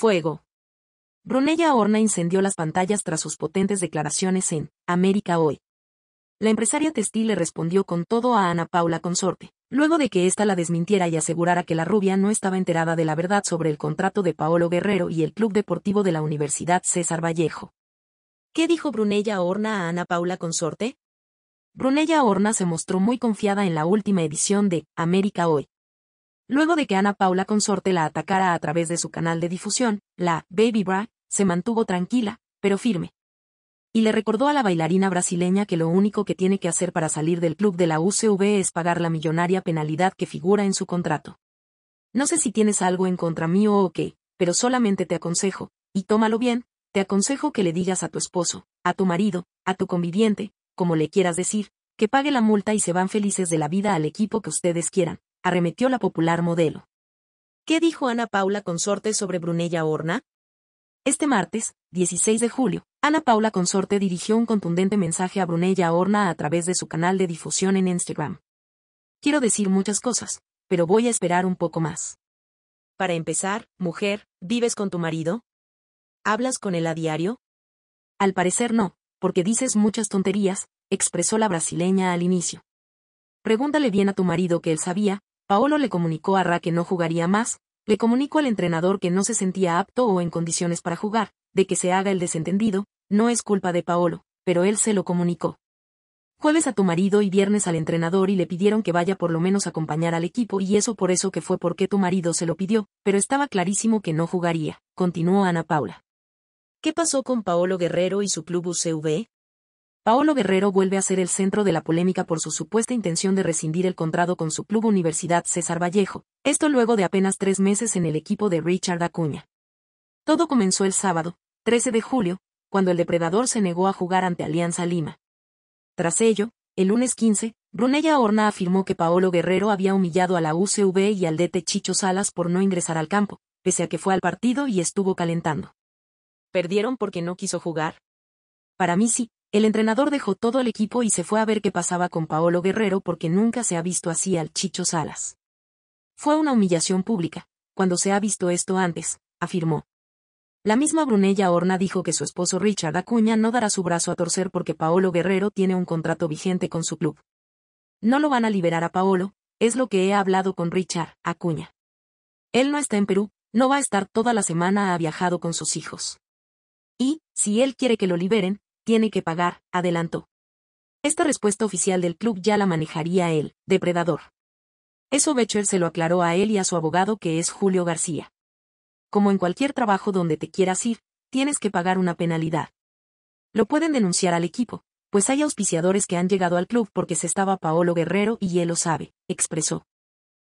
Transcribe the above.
Fuego. Brunella Horna incendió las pantallas tras sus potentes declaraciones en América Hoy. La empresaria textil le respondió con todo a Ana Paula Consorte, luego de que ésta la desmintiera y asegurara que la rubia no estaba enterada de la verdad sobre el contrato de Paolo Guerrero y el club deportivo de la Universidad César Vallejo. ¿Qué dijo Brunella Horna a Ana Paula Consorte? Brunella Horna se mostró muy confiada en la última edición de América Hoy, Luego de que Ana Paula Consorte la atacara a través de su canal de difusión, la Baby Bra se mantuvo tranquila, pero firme. Y le recordó a la bailarina brasileña que lo único que tiene que hacer para salir del club de la UCV es pagar la millonaria penalidad que figura en su contrato. No sé si tienes algo en contra mío o qué, pero solamente te aconsejo, y tómalo bien, te aconsejo que le digas a tu esposo, a tu marido, a tu conviviente, como le quieras decir, que pague la multa y se van felices de la vida al equipo que ustedes quieran, arremetió la popular modelo. ¿Qué dijo Ana Paula Consorte sobre Brunella Horna? Este martes, 16 de julio, Ana Paula Consorte dirigió un contundente mensaje a Brunella Horna a través de su canal de difusión en Instagram. Quiero decir muchas cosas, pero voy a esperar un poco más. Para empezar, mujer, ¿vives con tu marido? ¿Hablas con él a diario? Al parecer no, porque dices muchas tonterías, expresó la brasileña al inicio. Pregúntale bien a tu marido que él sabía, Paolo le comunicó a Ra que no jugaría más, le comunicó al entrenador que no se sentía apto o en condiciones para jugar, de que se haga el desentendido, no es culpa de Paolo, pero él se lo comunicó. Jueves a tu marido y viernes al entrenador y le pidieron que vaya por lo menos a acompañar al equipo y eso por eso que fue porque tu marido se lo pidió, pero estaba clarísimo que no jugaría, continuó Ana Paula. ¿Qué pasó con Paolo Guerrero y su club UCV? Paolo Guerrero vuelve a ser el centro de la polémica por su supuesta intención de rescindir el contrato con su club Universidad César Vallejo, esto luego de apenas tres meses en el equipo de Richard Acuña. Todo comenzó el sábado, 13 de julio, cuando el depredador se negó a jugar ante Alianza Lima. Tras ello, el lunes 15, Brunella Horna afirmó que Paolo Guerrero había humillado a la UCV y al DT Chicho Salas por no ingresar al campo, pese a que fue al partido y estuvo calentando. ¿Perdieron porque no quiso jugar? Para mí sí, el entrenador dejó todo el equipo y se fue a ver qué pasaba con Paolo Guerrero porque nunca se ha visto así al Chicho Salas. Fue una humillación pública, cuando se ha visto esto antes, afirmó. La misma Brunella Horna dijo que su esposo Richard Acuña no dará su brazo a torcer porque Paolo Guerrero tiene un contrato vigente con su club. No lo van a liberar a Paolo, es lo que he hablado con Richard Acuña. Él no está en Perú, no va a estar toda la semana, ha viajado con sus hijos. Y, si él quiere que lo liberen, tiene que pagar, adelantó. Esta respuesta oficial del club ya la manejaría él, depredador. Eso Becher se lo aclaró a él y a su abogado que es Julio García. Como en cualquier trabajo donde te quieras ir, tienes que pagar una penalidad. Lo pueden denunciar al equipo, pues hay auspiciadores que han llegado al club porque se estaba Paolo Guerrero y él lo sabe, expresó.